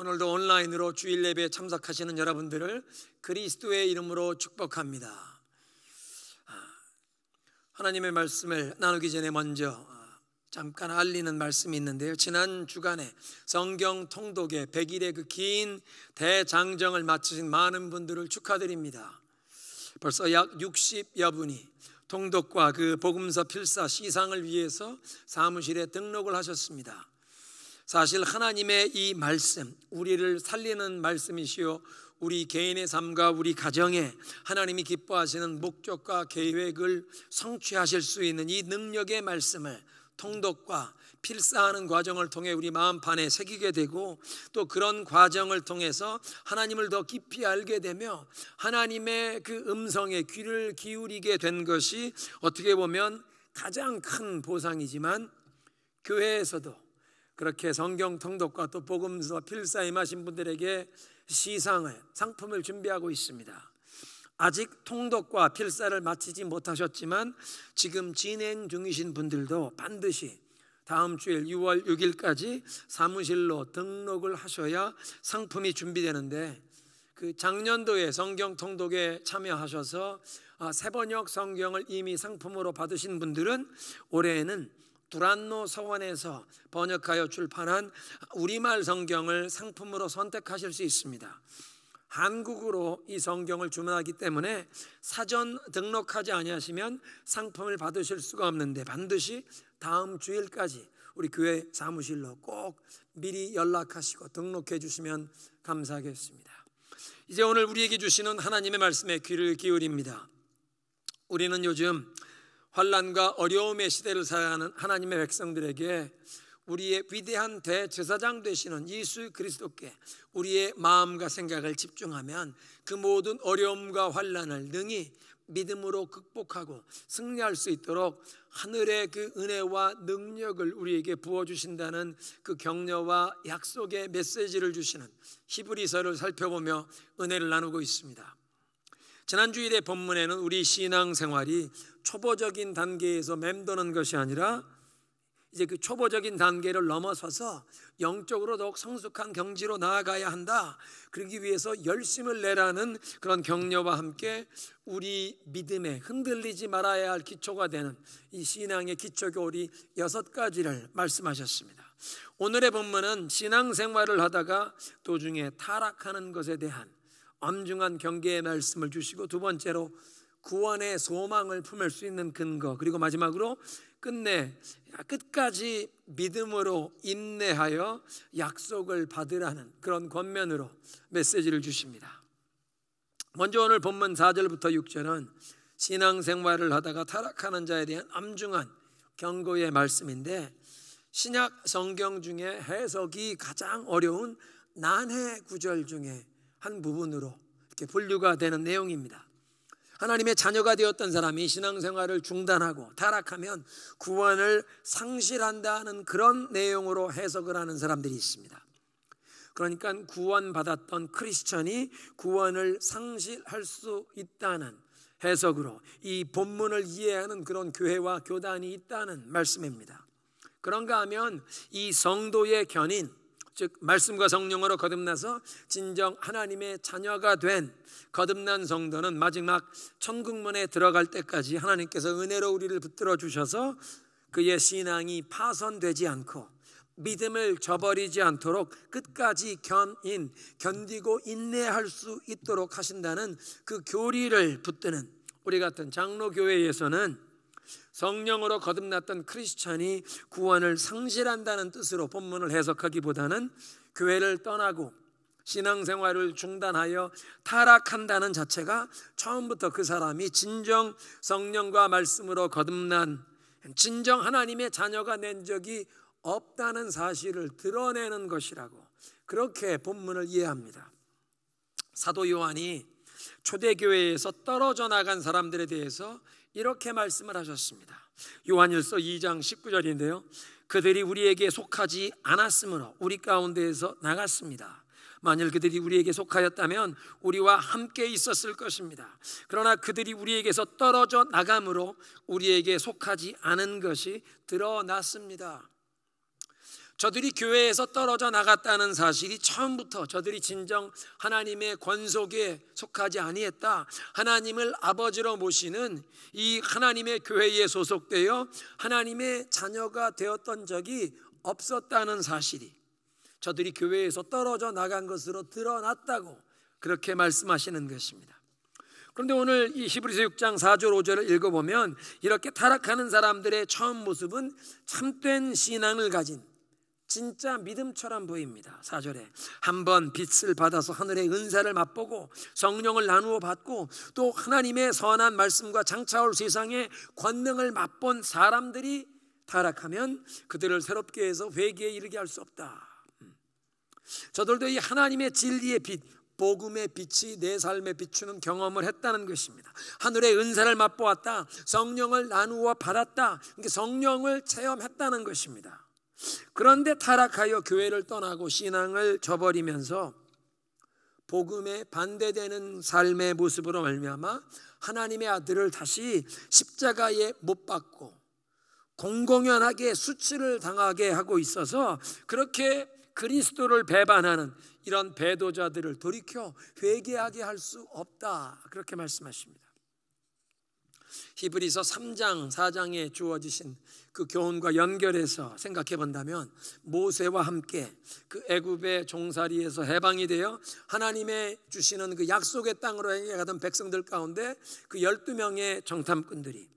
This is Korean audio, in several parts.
오늘도 온라인으로 주일 예배에 참석하시는 여러분들을 그리스도의 이름으로 축복합니다. 아, 하나님의 말씀을 나누기 전에 먼저 아, 잠깐 알리는 말씀이 있는데요. 지난 주간에 성경 통독의 100일의 그 긴 대장정을 마치신 많은 분들을 축하드립니다. 벌써 약 60여 분이 통독과 그 복음서 필사 시상을 위해서 사무실에 등록을 하셨습니다. 사실 하나님의 이 말씀, 우리를 살리는 말씀이시요. 우리 개인의 삶과 우리 가정에 하나님이 기뻐하시는 목적과 계획을 성취하실 수 있는 이 능력의 말씀을 통독과 필사하는 과정을 통해 우리 마음판에 새기게 되고 또 그런 과정을 통해서 하나님을 더 깊이 알게 되며 하나님의 그 음성에 귀를 기울이게 된 것이 어떻게 보면 가장 큰 보상이지만 교회에서도 그렇게 성경 통독과 또 복음서 필사 임하신 분들에게 시상을 상품을 준비하고 있습니다. 아직 통독과 필사를 마치지 못하셨지만 지금 진행 중이신 분들도 반드시 다음 주일 6월 6일까지 사무실로 등록을 하셔야 상품이 준비되는데 그 작년도에 성경 통독에 참여하셔서 아, 세번역 성경을 이미 상품으로 받으신 분들은 올해에는 두란노 서원에서 번역하여 출판한 우리말 성경을 상품으로 선택하실 수 있습니다. 한국으로 이 성경을 주문하기 때문에 사전 등록하지 아니하시면 상품을 받으실 수가 없는데 반드시 다음 주일까지 우리 교회 사무실로 꼭 미리 연락하시고 등록해 주시면 감사하겠습니다. 이제 오늘 우리에게 주시는 하나님의 말씀에 귀를 기울입니다. 우리는 요즘 환란과 어려움의 시대를 살아가는 하나님의 백성들에게 우리의 위대한 대제사장 되시는 예수 그리스도께 우리의 마음과 생각을 집중하면 그 모든 어려움과 환란을 능히 믿음으로 극복하고 승리할 수 있도록 하늘의 그 은혜와 능력을 우리에게 부어 주신다는 그 격려와 약속의 메시지를 주시는 히브리서를 살펴보며 은혜를 나누고 있습니다. 지난주일의 본문에는 우리 신앙생활이 초보적인 단계에서 맴도는 것이 아니라 이제 그 초보적인 단계를 넘어서서 영적으로 더욱 성숙한 경지로 나아가야 한다. 그러기 위해서 열심을 내라는 그런 격려와 함께 우리 믿음에 흔들리지 말아야 할 기초가 되는 이 신앙의 기초 교리 여섯 가지를 말씀하셨습니다. 오늘의 본문은 신앙생활을 하다가 도중에 타락하는 것에 대한 엄중한 경계의 말씀을 주시고 두 번째로 구원의 소망을 품을 수 있는 근거 그리고 마지막으로 끝내 끝까지 믿음으로 인내하여 약속을 받으라는 그런 권면으로 메시지를 주십니다. 먼저 오늘 본문 4절부터 6절은 신앙생활을 하다가 타락하는 자에 대한 엄중한 경고의 말씀인데 신약 성경 중에 해석이 가장 어려운 난해 구절 중에 한 부분으로 이렇게 분류가 되는 내용입니다. 하나님의 자녀가 되었던 사람이 신앙생활을 중단하고 타락하면 구원을 상실한다는 그런 내용으로 해석을 하는 사람들이 있습니다. 그러니까 구원받았던 크리스천이 구원을 상실할 수 있다는 해석으로 이 본문을 이해하는 그런 교회와 교단이 있다는 말씀입니다. 그런가 하면 이 성도의 견인, 즉 말씀과 성령으로 거듭나서 진정 하나님의 자녀가 된 거듭난 성도는 마지막 천국문에 들어갈 때까지 하나님께서 은혜로 우리를 붙들어 주셔서 그의 신앙이 파손되지 않고 믿음을 저버리지 않도록 끝까지 견인 견디고 인내할 수 있도록 하신다는 그 교리를 붙드는 우리 같은 장로 교회에서는 성령으로 거듭났던 크리스천이 구원을 상실한다는 뜻으로 본문을 해석하기보다는 교회를 떠나고 신앙생활을 중단하여 타락한다는 자체가 처음부터 그 사람이 진정 성령과 말씀으로 거듭난 진정 하나님의 자녀가 낸 적이 없다는 사실을 드러내는 것이라고 그렇게 본문을 이해합니다. 사도 요한이 초대교회에서 떨어져 나간 사람들에 대해서 이렇게 말씀을 하셨습니다. 요한일서 2장 19절인데요. 그들이 우리에게 속하지 않았으므로 우리 가운데에서 나갔습니다. 만일 그들이 우리에게 속하였다면 우리와 함께 있었을 것입니다. 그러나 그들이 우리에게서 떨어져 나감으로 우리에게 속하지 않은 것이 드러났습니다. 저들이 교회에서 떨어져 나갔다는 사실이 처음부터 저들이 진정 하나님의 권속에 속하지 아니했다. 하나님을 아버지로 모시는 이 하나님의 교회에 소속되어 하나님의 자녀가 되었던 적이 없었다는 사실이 저들이 교회에서 떨어져 나간 것으로 드러났다고 그렇게 말씀하시는 것입니다. 그런데 오늘 이 히브리서 6장 4절 5절을 읽어보면 이렇게 타락하는 사람들의 처음 모습은 참된 신앙을 가진 진짜 믿음처럼 보입니다. 4절에 한 번 빛을 받아서 하늘의 은사를 맛보고 성령을 나누어 받고 또 하나님의 선한 말씀과 장차올 세상의 권능을 맛본 사람들이 타락하면 그들을 새롭게 해서 회개에 이르게 할 수 없다. 음. 저들도 이 하나님의 진리의 빛, 복음의 빛이 내 삶에 비추는 경험을 했다는 것입니다. 하늘의 은사를 맛보았다. 성령을 나누어 받았다. 성령을 체험했다는 것입니다. 그런데 타락하여 교회를 떠나고 신앙을 저버리면서 복음에 반대되는 삶의 모습으로 말미암아 하나님의 아들을 다시 십자가에 못 박고 공공연하게 수치를 당하게 하고 있어서 그렇게 그리스도를 배반하는 이런 배도자들을 돌이켜 회개하게 할 수 없다 그렇게 말씀하십니다. 히브리서 3장, 4장에 주어지신 그 교훈과 연결해서 생각해 본다면 모세와 함께 그 애굽의 종살이에서 해방이 되어 하나님의 주시는 그 약속의 땅으로 향해가던 백성들 가운데 그 12명의 정탐꾼들이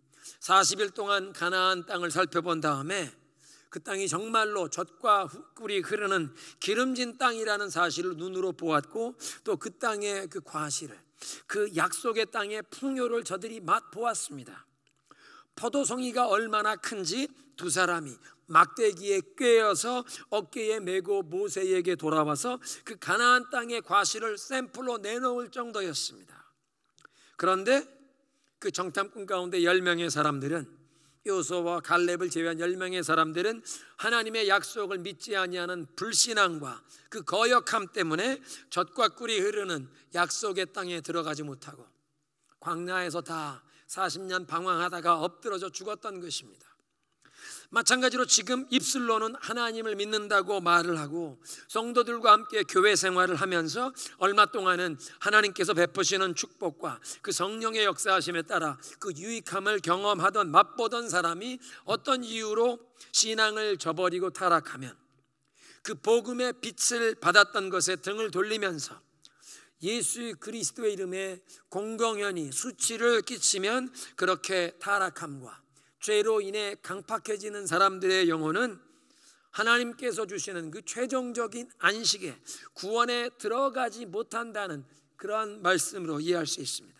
40일 동안 가나안 땅을 살펴본 다음에 그 땅이 정말로 젖과 꿀이 흐르는 기름진 땅이라는 사실을 눈으로 보았고 또 그 땅의 그 과실을 그 약속의 땅의 풍요를 저들이 맛보았습니다. 포도송이가 얼마나 큰지 두 사람이 막대기에 꿰어서 어깨에 메고 모세에게 돌아와서 그 가나안 땅의 과실을 샘플로 내놓을 정도였습니다. 그런데 그 정탐꾼 가운데 10명의 사람들은 요소와 갈렙을 제외한 10명의 사람들은 하나님의 약속을 믿지 아니하는 불신앙과 그 거역함 때문에 젖과 꿀이 흐르는 약속의 땅에 들어가지 못하고 광야에서 다 40년 방황하다가 엎드러져 죽었던 것입니다. 마찬가지로 지금 입술로는 하나님을 믿는다고 말을 하고 성도들과 함께 교회 생활을 하면서 얼마 동안은 하나님께서 베푸시는 축복과 그 성령의 역사하심에 따라 그 유익함을 경험하던 맛보던 사람이 어떤 이유로 신앙을 저버리고 타락하면 그 복음의 빛을 받았던 것에 등을 돌리면서 예수 그리스도의 이름에 공공연히 수치를 끼치면 그렇게 타락함과 죄로 인해 강팍해지는 사람들의 영혼은 하나님께서 주시는 그 최종적인 안식에 구원에 들어가지 못한다는 그러한 말씀으로 이해할 수 있습니다.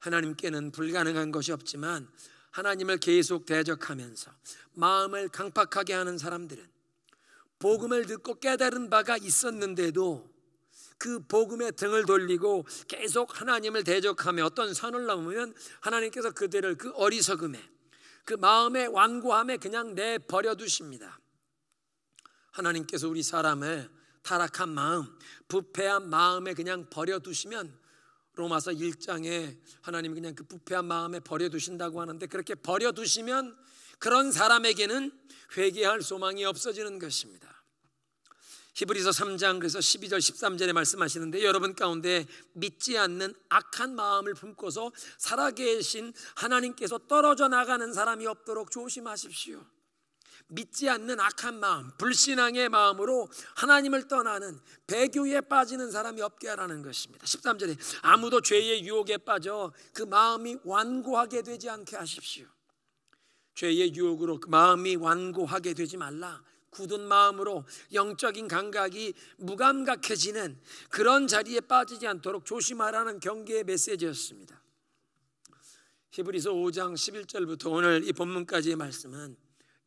하나님께는 불가능한 것이 없지만 하나님을 계속 대적하면서 마음을 강팍하게 하는 사람들은 복음을 듣고 깨달은 바가 있었는데도 그 복음의 등을 돌리고 계속 하나님을 대적하며 어떤 선을 넘으면 하나님께서 그들을 그 어리석음에 그 마음의 완고함에 그냥 내버려 두십니다. 하나님께서 우리 사람의 타락한 마음, 부패한 마음에 그냥 버려 두시면 로마서 1장에 하나님이 그냥 그 부패한 마음에 버려 두신다고 하는데 그렇게 버려 두시면 그런 사람에게는 회개할 소망이 없어지는 것입니다. 히브리서 3장 그래서 12절 13절에 말씀하시는데 여러분 가운데 믿지 않는 악한 마음을 품고서 살아계신 하나님께서 떨어져 나가는 사람이 없도록 조심하십시오. 믿지 않는 악한 마음, 불신앙의 마음으로 하나님을 떠나는 배교에 빠지는 사람이 없게 하라는 것입니다. 13절에 아무도 죄의 유혹에 빠져 그 마음이 완고하게 되지 않게 하십시오. 죄의 유혹으로 그 마음이 완고하게 되지 말라. 굳은 마음으로 영적인 감각이 무감각해지는 그런 자리에 빠지지 않도록 조심하라는 경계의 메시지였습니다. 히브리서 5장 11절부터 오늘 이 본문까지의 말씀은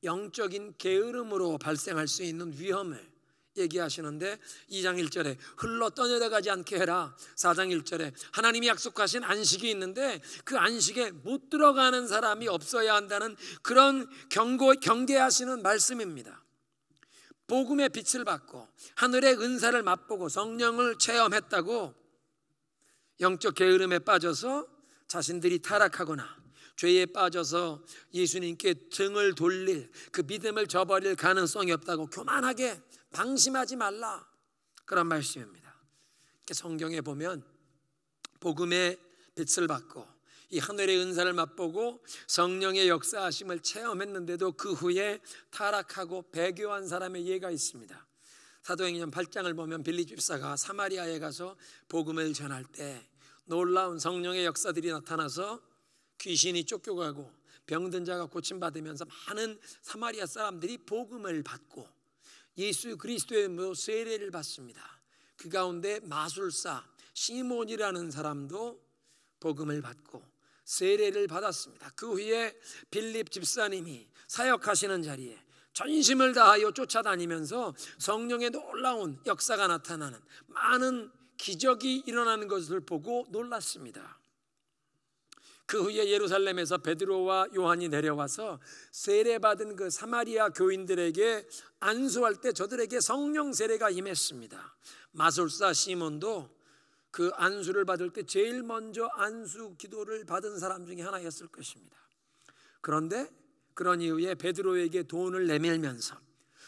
영적인 게으름으로 발생할 수 있는 위험을 얘기하시는데 2장 1절에 흘러 떠내려가지 않게 해라. 4장 1절에 하나님이 약속하신 안식이 있는데 그 안식에 못 들어가는 사람이 없어야 한다는 그런 경고 경계하시는 말씀입니다. 복음의 빛을 받고 하늘의 은사를 맛보고 성령을 체험했다고 영적 게으름에 빠져서 자신들이 타락하거나 죄에 빠져서 예수님께 등을 돌릴 그 믿음을 저버릴 가능성이 없다고 교만하게 방심하지 말라 그런 말씀입니다. 성경에 보면 복음의 빛을 받고 이 하늘의 은사를 맛보고 성령의 역사하심을 체험했는데도 그 후에 타락하고 배교한 사람의 예가 있습니다. 사도행전 8장을 보면 빌리 집사가 사마리아에 가서 복음을 전할 때 놀라운 성령의 역사들이 나타나서 귀신이 쫓겨가고 병든 자가 고침받으면서 많은 사마리아 사람들이 복음을 받고 예수 그리스도의 뭐 세례를 받습니다. 그 가운데 마술사 시몬이라는 사람도 복음을 받고 세례를 받았습니다. 그 후에 빌립 집사님이 사역하시는 자리에 전심을 다하여 쫓아다니면서 성령의 놀라운 역사가 나타나는 많은 기적이 일어나는 것을 보고 놀랐습니다. 그 후에 예루살렘에서 베드로와 요한이 내려와서 세례받은 그 사마리아 교인들에게 안수할 때 저들에게 성령 세례가 임했습니다. 마술사 시몬도 그 안수를 받을 때 제일 먼저 안수 기도를 받은 사람 중에 하나였을 것입니다. 그런데 그런 이후에 베드로에게 돈을 내밀면서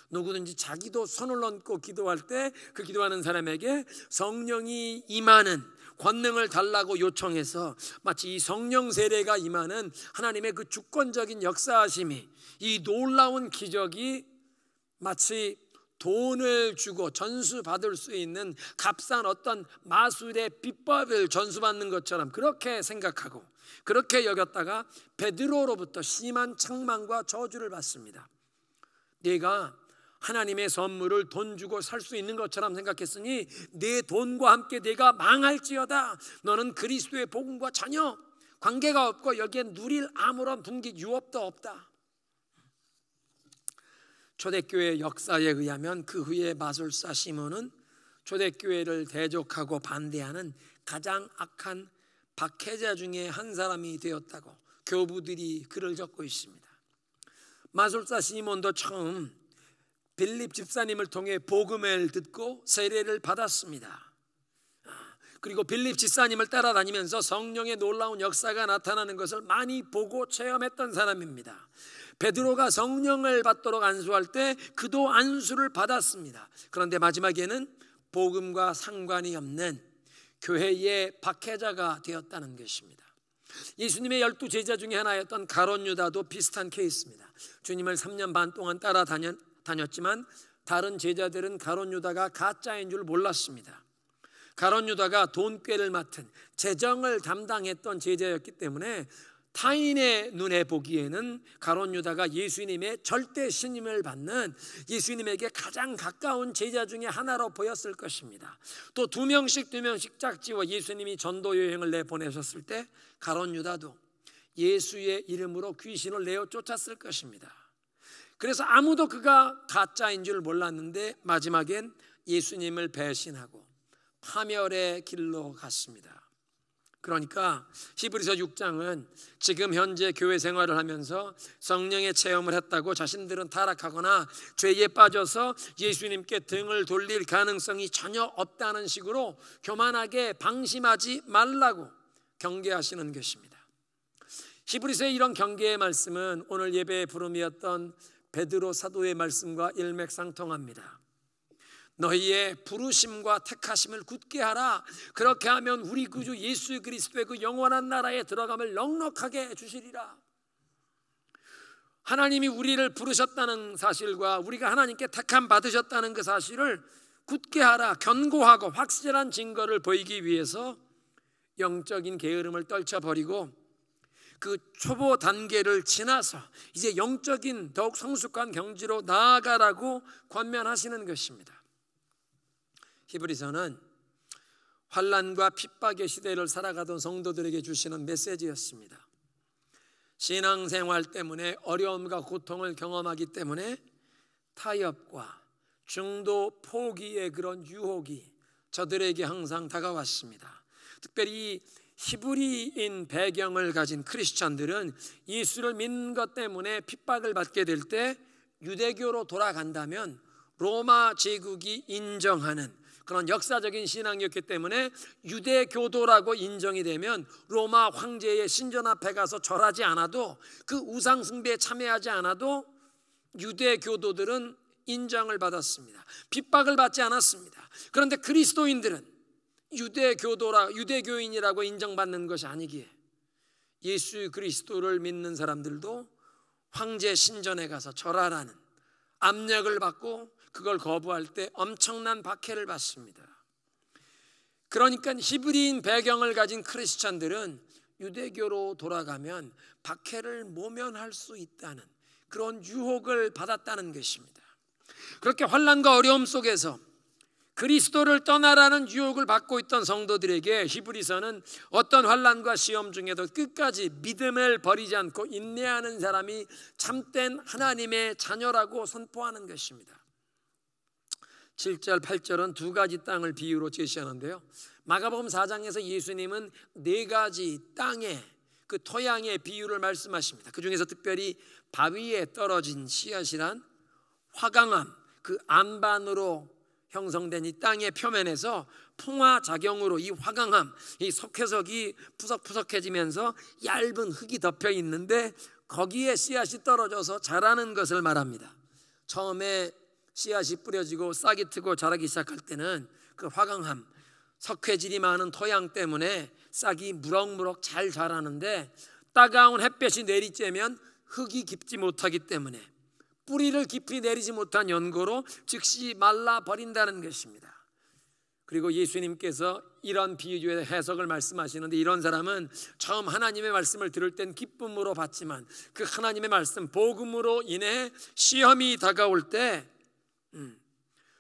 누구든지 자기도 손을 얹고 기도할 때 그 기도하는 사람에게 성령이 임하는 권능을 달라고 요청해서 마치 이 성령 세례가 임하는 하나님의 그 주권적인 역사하심이 이 놀라운 기적이 마치 돈을 주고 전수받을 수 있는 값싼 어떤 마술의 비법을 전수받는 것처럼 그렇게 생각하고 그렇게 여겼다가 베드로로부터 심한 창망과 저주를 받습니다. 네가 하나님의 선물을 돈 주고 살 수 있는 것처럼 생각했으니 내 돈과 함께 내가 망할지어다. 너는 그리스도의 복음과 전혀 관계가 없고 여기에 누릴 아무런 분기 유업도 없다. 초대교회 역사에 의하면 그 후에 마술사 시몬은 초대교회를 대적하고 반대하는 가장 악한 박해자 중에 한 사람이 되었다고 교부들이 글을 적고 있습니다. 마술사 시몬도 처음 빌립 집사님을 통해 복음을 듣고 세례를 받았습니다. 그리고 빌립 집사님을 따라다니면서 성령의 놀라운 역사가 나타나는 것을 많이 보고 체험했던 사람입니다. 베드로가 성령을 받도록 안수할 때 그도 안수를 받았습니다. 그런데 마지막에는 복음과 상관이 없는 교회의 박해자가 되었다는 것입니다. 예수님의 열두 제자 중에 하나였던 가론 유다도 비슷한 케이스입니다. 주님을 3년 반 동안 따라다녔지만 다른 제자들은 가론 유다가 가짜인 줄 몰랐습니다. 가론 유다가 돈꾀를 맡은 재정을 담당했던 제자였기 때문에 타인의 눈에 보기에는 가론 유다가 예수님의 절대 신임을 받는 예수님에게 가장 가까운 제자 중에 하나로 보였을 것입니다. 또 두 명씩 두 명씩 짝지워 예수님이 전도 여행을 내보내셨을 때 가론 유다도 예수의 이름으로 귀신을 내어 쫓았을 것입니다. 그래서 아무도 그가 가짜인 줄 몰랐는데 마지막엔 예수님을 배신하고 파멸의 길로 갔습니다. 그러니까 히브리서 6장은 지금 현재 교회 생활을 하면서 성령의 체험을 했다고 자신들은 타락하거나 죄에 빠져서 예수님께 등을 돌릴 가능성이 전혀 없다는 식으로 교만하게 방심하지 말라고 경계하시는 것입니다. 히브리서의 이런 경계의 말씀은 오늘 예배의 부름이었던 베드로 사도의 말씀과 일맥상통합니다. 너희의 부르심과 택하심을 굳게 하라. 그렇게 하면 우리 구주 그 예수 그리스도의 그 영원한 나라에 들어감을 넉넉하게 주시리라. 하나님이 우리를 부르셨다는 사실과 우리가 하나님께 택함 받으셨다는 그 사실을 굳게 하라, 견고하고 확실한 증거를 보이기 위해서 영적인 게으름을 떨쳐버리고 그 초보 단계를 지나서 이제 영적인 더욱 성숙한 경지로 나아가라고 권면하시는 것입니다. 히브리서는 환란과 핍박의 시대를 살아가던 성도들에게 주시는 메시지였습니다. 신앙생활 때문에 어려움과 고통을 경험하기 때문에 타협과 중도 포기의 그런 유혹이 저들에게 항상 다가왔습니다. 특별히 히브리인 배경을 가진 크리스천들은 예수를 믿는 것 때문에 핍박을 받게 될 때 유대교로 돌아간다면 로마 제국이 인정하는 그런 역사적인 신앙이었기 때문에 유대교도라고 인정이 되면 로마 황제의 신전 앞에 가서 절하지 않아도 그 우상 숭배에 참여하지 않아도 유대교도들은 인정을 받았습니다. 핍박을 받지 않았습니다. 그런데 그리스도인들은 유대교도라 유대교인이라고 인정받는 것이 아니기에 예수 그리스도를 믿는 사람들도 황제 신전에 가서 절하라는 압력을 받고 그걸 거부할 때 엄청난 박해를 받습니다. 그러니까 히브리인 배경을 가진 크리스찬들은 유대교로 돌아가면 박해를 모면할 수 있다는 그런 유혹을 받았다는 것입니다. 그렇게 환란과 어려움 속에서 그리스도를 떠나라는 유혹을 받고 있던 성도들에게 히브리서는 어떤 환란과 시험 중에도 끝까지 믿음을 버리지 않고 인내하는 사람이 참된 하나님의 자녀라고 선포하는 것입니다. 7절, 8절은 두 가지 땅을 비유로 제시하는데요. 마가복음 4장에서 예수님은 네 가지 땅의 그 토양의 비유를 말씀하십니다. 그 중에서 특별히 바위에 떨어진 씨앗이란 화강암, 그 안반으로 형성된 이 땅의 표면에서 풍화 작용으로 이 화강암, 이 석회석이 푸석푸석해지면서 얇은 흙이 덮여 있는데 거기에 씨앗이 떨어져서 자라는 것을 말합니다. 처음에 씨앗이 뿌려지고 싹이 트고 자라기 시작할 때는 그 화강함, 석회질이 많은 토양 때문에 싹이 무럭무럭 잘 자라는데 따가운 햇볕이 내리쬐면 흙이 깊지 못하기 때문에 뿌리를 깊이 내리지 못한 연고로 즉시 말라 버린다는 것입니다. 그리고 예수님께서 이런 비유의 해석을 말씀하시는데 이런 사람은 처음 하나님의 말씀을 들을 땐 기쁨으로 받지만 그 하나님의 말씀 복음으로 인해 시험이 다가올 때 음.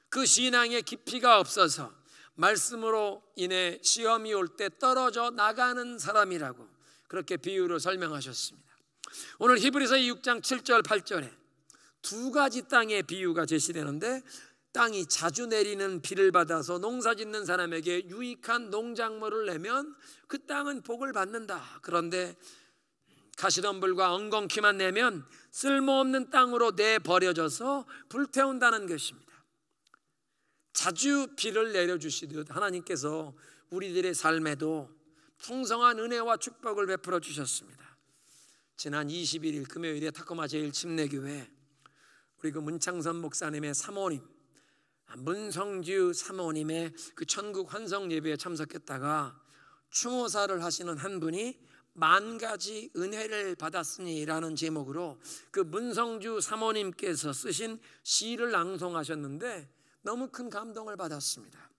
그 신앙의 깊이가 없어서 말씀으로 인해 시험이 올 때 떨어져 나가는 사람이라고 그렇게 비유로 설명하셨습니다. 오늘 히브리서 6장 7절 8절에 두 가지 땅의 비유가 제시되는데 땅이 자주 내리는 비를 받아서 농사 짓는 사람에게 유익한 농작물을 내면 그 땅은 복을 받는다. 그런데 가시덤불과 엉겅퀴만 내면 쓸모없는 땅으로 내버려져서 불태운다는 것입니다. 자주 비를 내려주시듯 하나님께서 우리들의 삶에도 풍성한 은혜와 축복을 베풀어 주셨습니다. 지난 21일 금요일에 타코마 제일 침례교회 우리 그 문창선 목사님의 사모님 아, 문성주 사모님의 그 천국 환성 예배에 참석했다가 추모사를 하시는 한 분이 만 가지 은혜를 받았으니라는 제목으로 그 문성주 사모님께서 쓰신 시를 낭송하셨는데 너무 큰 감동을 받았습니다.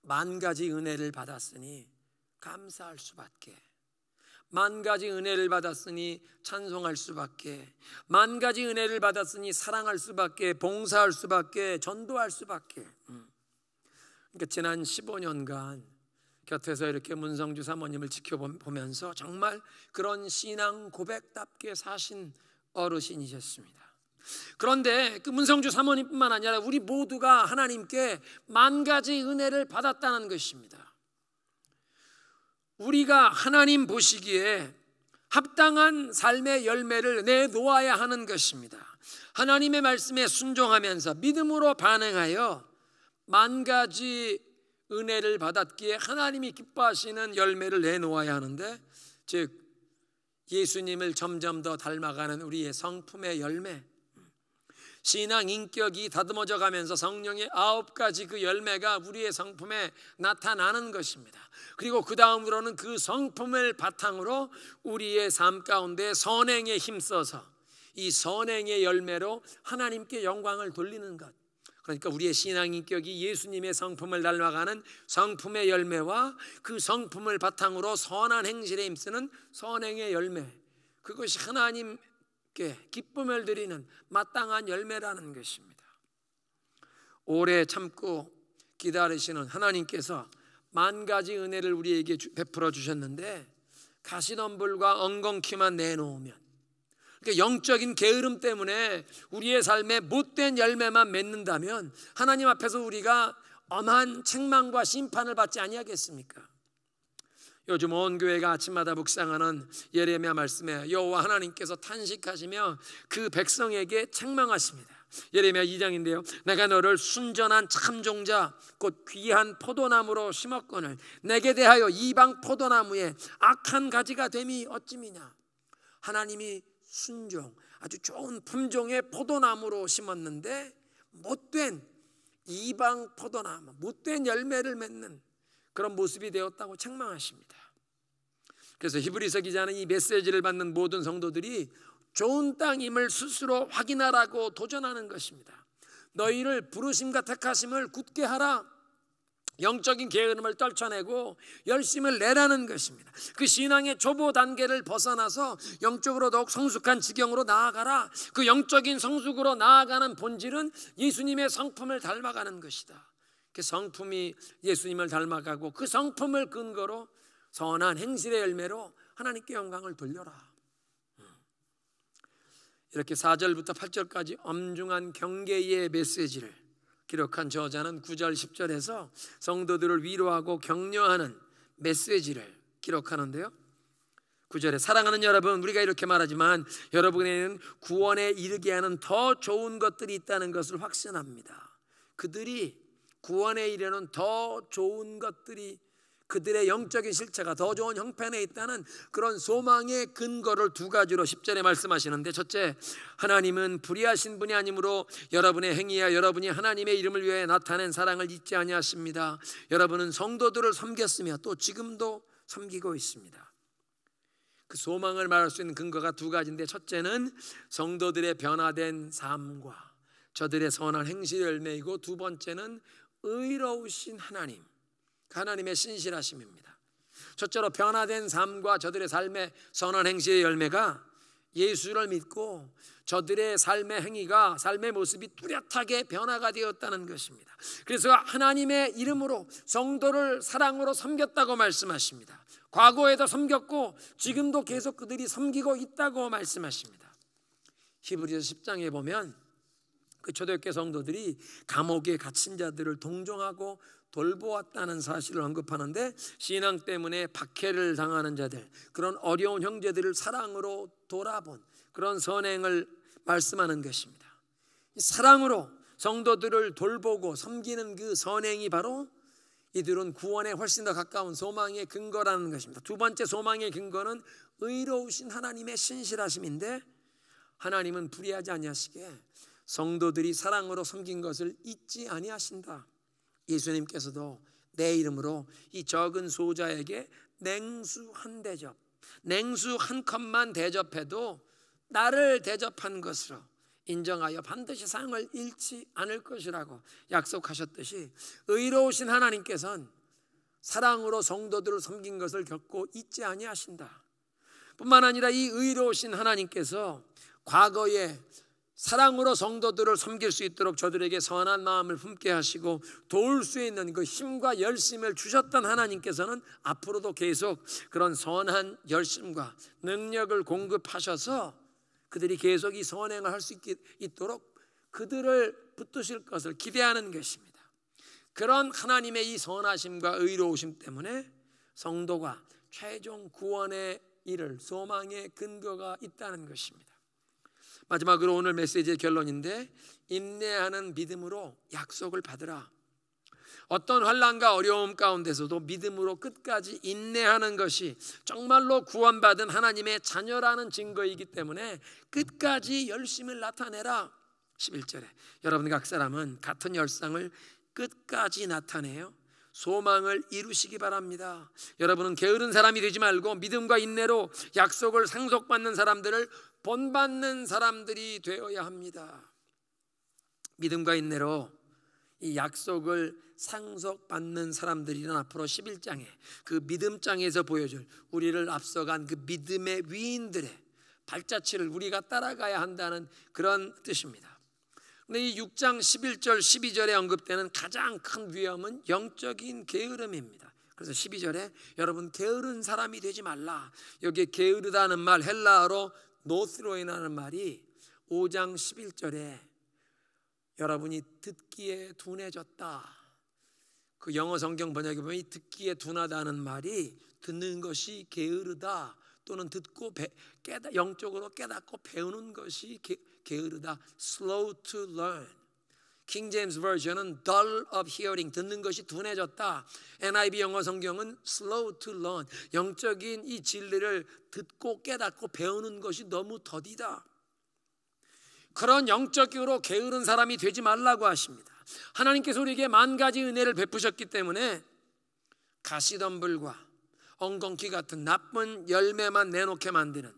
만 가지 은혜를 받았으니 감사할 수밖에. 만 가지 은혜를 받았으니 찬송할 수밖에. 만 가지 은혜를 받았으니 사랑할 수밖에. 봉사할 수밖에. 전도할 수밖에. 음. 그러니까 지난 15년간 곁에서 이렇게 문성주 사모님을 지켜보면서 정말 그런 신앙 고백답게 사신 어르신이셨습니다. 그런데 그 문성주 사모님뿐만 아니라 우리 모두가 하나님께 만 가지 은혜를 받았다는 것입니다. 우리가 하나님 보시기에 합당한 삶의 열매를 내놓아야 하는 것입니다. 하나님의 말씀에 순종하면서 믿음으로 반응하여 만 가지 은혜를 받았기에 하나님이 기뻐하시는 열매를 내놓아야 하는데 즉 예수님을 점점 더 닮아가는 우리의 성품의 열매 신앙 인격이 다듬어져 가면서 성령의 아홉 가지 그 열매가 우리의 성품에 나타나는 것입니다. 그리고 그 다음으로는 그 성품을 바탕으로 우리의 삶 가운데 선행에 힘써서 이 선행의 열매로 하나님께 영광을 돌리는 것. 그러니까 우리의 신앙 인격이 예수님의 성품을 닮아가는 성품의 열매와 그 성품을 바탕으로 선한 행실에 힘쓰는 선행의 열매 그것이 하나님께 기쁨을 드리는 마땅한 열매라는 것입니다. 오래 참고 기다리시는 하나님께서 만 가지 은혜를 우리에게 베풀어 주셨는데 가시덤불과 엉겅퀴만 내놓으면 그러니까 영적인 게으름 때문에 우리의 삶에 못된 열매만 맺는다면 하나님 앞에서 우리가 엄한 책망과 심판을 받지 아니하겠습니까? 요즘 온 교회가 아침마다 묵상하는 예레미야 말씀에 여호와 하나님께서 탄식하시며 그 백성에게 책망하십니다. 예레미야 2장인데요. 내가 너를 순전한 참 종자 곧 귀한 포도나무로 심었거늘 내게 대하여 이방 포도나무의 악한 가지가 됨이 어찌미냐. 하나님이 순종, 아주 좋은 품종의 포도나무로 심었는데 못된 이방 포도나무, 못된 열매를 맺는 그런 모습이 되었다고 책망하십니다. 그래서 히브리서 기자는 이 메시지를 받는 모든 성도들이 좋은 땅임을 스스로 확인하라고 도전하는 것입니다. 너희를 부르심과 택하심을 굳게 하라. 영적인 게으름을 떨쳐내고 열심을 내라는 것입니다. 그 신앙의 초보 단계를 벗어나서 영적으로 더욱 성숙한 지경으로 나아가라. 그 영적인 성숙으로 나아가는 본질은 예수님의 성품을 닮아가는 것이다. 그 성품이 예수님을 닮아가고 그 성품을 근거로 선한 행실의 열매로 하나님께 영광을 돌려라. 이렇게 4절부터 8절까지 엄중한 경계의 메시지를 기록한 저자는 9절 10절에서 성도들을 위로하고 격려하는 메시지를 기록하는데요. 9절에 사랑하는 여러분 우리가 이렇게 말하지만 여러분에는 구원에 이르게 하는 더 좋은 것들이 있다는 것을 확신합니다. 그들이 구원에 이르는 더 좋은 것들이 그들의 영적인 실체가 더 좋은 형편에 있다는 그런 소망의 근거를 두 가지로 10절에 말씀하시는데 첫째 하나님은 불의하신 분이 아니므로 여러분의 행위와 여러분이 하나님의 이름을 위해 나타낸 사랑을 잊지 아니하십니다. 여러분은 성도들을 섬겼으며 또 지금도 섬기고 있습니다. 그 소망을 말할 수 있는 근거가 두 가지인데 첫째는 성도들의 변화된 삶과 저들의 선한 행실 을매이고두 번째는 의로우신 하나님 하나님의 신실하심입니다. 첫째로 변화된 삶과 저들의 삶의 선한 행실의 열매가 예수를 믿고 저들의 삶의 행위가 삶의 모습이 뚜렷하게 변화가 되었다는 것입니다. 그래서 하나님의 이름으로 성도를 사랑으로 섬겼다고 말씀하십니다. 과거에도 섬겼고 지금도 계속 그들이 섬기고 있다고 말씀하십니다. 히브리서 10장에 보면 그 초대교회 성도들이 감옥에 갇힌 자들을 동정하고 돌보았다는 사실을 언급하는데 신앙 때문에 박해를 당하는 자들 그런 어려운 형제들을 사랑으로 돌아본 그런 선행을 말씀하는 것입니다. 사랑으로 성도들을 돌보고 섬기는 그 선행이 바로 이들은 구원에 훨씬 더 가까운 소망의 근거라는 것입니다. 두 번째 소망의 근거는 의로우신 하나님의 신실하심인데 하나님은 불의하지 아니하시게 성도들이 사랑으로 섬긴 것을 잊지 아니하신다. 예수님께서도 내 이름으로 이 적은 소자에게 냉수 한 대접, 냉수 한 컵만 대접해도 나를 대접한 것으로 인정하여 반드시 상을 잃지 않을 것이라고 약속하셨듯이 의로우신 하나님께서는 사랑으로 성도들을 섬긴 것을 겪고 잊지 아니하신다. 뿐만 아니라 이 의로우신 하나님께서 과거에 사랑으로 성도들을 섬길 수 있도록 저들에게 선한 마음을 품게 하시고 도울 수 있는 그 힘과 열심을 주셨던 하나님께서는 앞으로도 계속 그런 선한 열심과 능력을 공급하셔서 그들이 계속 이 선행을 할 수 있도록 그들을 붙드실 것을 기대하는 것입니다. 그런 하나님의 이 선하심과 의로우심 때문에 성도가 최종 구원의 일을 소망의 근거가 있다는 것입니다. 마지막으로 오늘 메시지의 결론인데 인내하는 믿음으로 약속을 받으라. 어떤 환란과 어려움 가운데서도 믿음으로 끝까지 인내하는 것이 정말로 구원받은 하나님의 자녀라는 증거이기 때문에 끝까지 열심을 나타내라. 11절에 여러분 각 사람은 같은 열상을 끝까지 나타내요. 소망을 이루시기 바랍니다. 여러분은 게으른 사람이 되지 말고 믿음과 인내로 약속을 상속받는 사람들을 본받는 사람들이 되어야 합니다. 믿음과 인내로 이 약속을 상속받는 사람들이란 앞으로 11장에 그 믿음장에서 보여줄 우리를 앞서간 그 믿음의 위인들의 발자취를 우리가 따라가야 한다는 그런 뜻입니다. 근데 이 6장 11절 12절에 언급되는 가장 큰 위험은 영적인 게으름입니다. 그래서 12절에 여러분 게으른 사람이 되지 말라. 여기 게으르다는 말 헬라어로 노스로이라는 말이 5장 11절에 여러분이 듣기에 둔해졌다. 그 영어 성경 번역에 보면 이 듣기에 둔하다는 말이 듣는 것이 게으르다 또는 듣고 배, 깨다, 영적으로 깨닫고 배우는 것이 게, 게으르다. slow to learn. 킹 제임스 버전은 dull of hearing 듣는 것이 둔해졌다. NIV 영어 성경은 slow to learn 영적인 이 진리를 듣고 깨닫고 배우는 것이 너무 더디다. 그런 영적으로 게으른 사람이 되지 말라고 하십니다. 하나님께서 우리에게 만 가지 은혜를 베푸셨기 때문에 가시덤불과 엉겅퀴 같은 나쁜 열매만 내놓게 만드는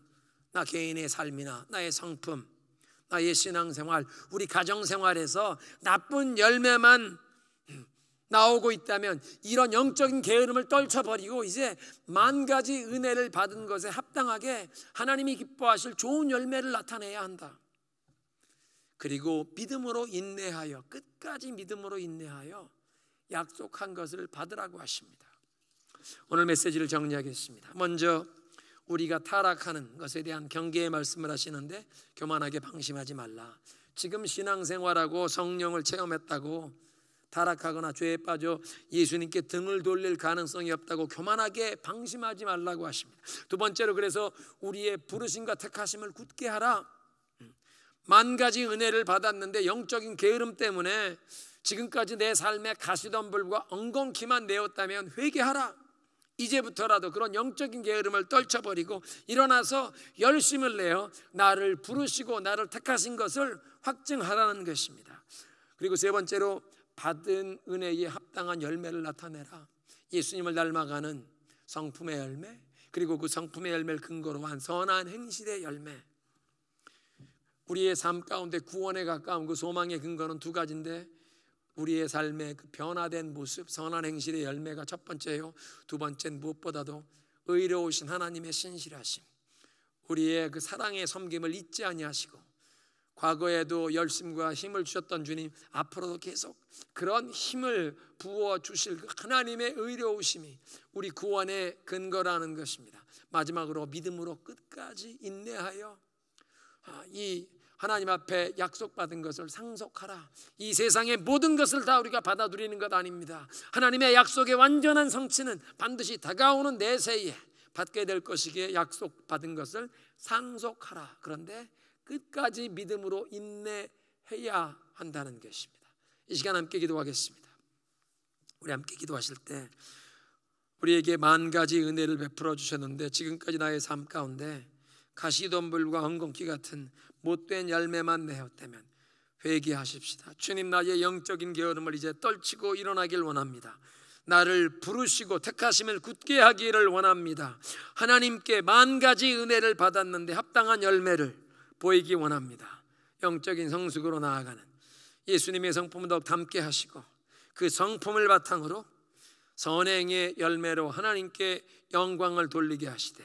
나 개인의 삶이나 나의 성품, 나의 신앙생활, 우리 가정생활에서 나쁜 열매만 나오고 있다면 이런 영적인 게으름을 떨쳐버리고 이제 만 가지 은혜를 받은 것에 합당하게 하나님이 기뻐하실 좋은 열매를 나타내야 한다. 그리고 믿음으로 인내하여 끝까지 믿음으로 인내하여 약속한 것을 받으라고 하십니다. 오늘 메시지를 정리하겠습니다. 먼저 우리가 타락하는 것에 대한 경계의 말씀을 하시는데 교만하게 방심하지 말라. 지금 신앙생활하고 성령을 체험했다고 타락하거나 죄에 빠져 예수님께 등을 돌릴 가능성이 없다고 교만하게 방심하지 말라고 하십니다. 두 번째로 그래서 우리의 부르심과 택하심을 굳게 하라. 만 가지 은혜를 받았는데 영적인 게으름 때문에 지금까지 내 삶에 가시덤불과 엉겅퀴만 내었다면 회개하라. 이제부터라도 그런 영적인 게으름을 떨쳐버리고 일어나서 열심을 내어 나를 부르시고 나를 택하신 것을 확증하라는 것입니다. 그리고 세 번째로 받은 은혜에 합당한 열매를 나타내라. 예수님을 닮아가는 성품의 열매, 그리고 그 성품의 열매를 근거로 한 선한 행실의 열매. 우리의 삶 가운데 구원에 가까운 그 소망의 근거는 두 가지인데 우리의 삶의 그 변화된 모습, 선한 행실의 열매가 첫 번째요. 두 번째는 무엇보다도 의로우신 하나님의 신실하심. 우리의 그 사랑의 섬김을 잊지 아니하시고 과거에도 열심과 힘을 주셨던 주님 앞으로도 계속 그런 힘을 부어 주실 그 하나님의 의로우심이 우리 구원의 근거라는 것입니다. 마지막으로 믿음으로 끝까지 인내하여 아, 이 하나님 앞에 약속받은 것을 상속하라. 이 세상의 모든 것을 다 우리가 받아 들이는것 아닙니다. 하나님의 약속의 완전한 성취는 반드시 다가오는 내세에 받게 될 것이기에 약속받은 것을 상속하라. 그런데 끝까지 믿음으로 인내해야 한다는 것입니다. 이 시간 함께 기도하겠습니다. 우리 함께 기도하실 때 우리에게 만 가지 은혜를 베풀어 주셨는데 지금까지 나의 삶 가운데 가시덤불과 엉겅기 같은 못된 열매만 내었다면 회개하십시다. 주님 나의 영적인 게으름을 이제 떨치고 일어나길 원합니다. 나를 부르시고 택하심을 굳게 하기를 원합니다. 하나님께 만 가지 은혜를 받았는데 합당한 열매를 보이기 원합니다. 영적인 성숙으로 나아가는 예수님의 성품을 더욱 담게 하시고 그 성품을 바탕으로 선행의 열매로 하나님께 영광을 돌리게 하시되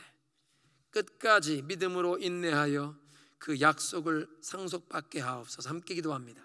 끝까지 믿음으로 인내하여 그 약속을 상속받게 하옵소서 함께 기도합니다.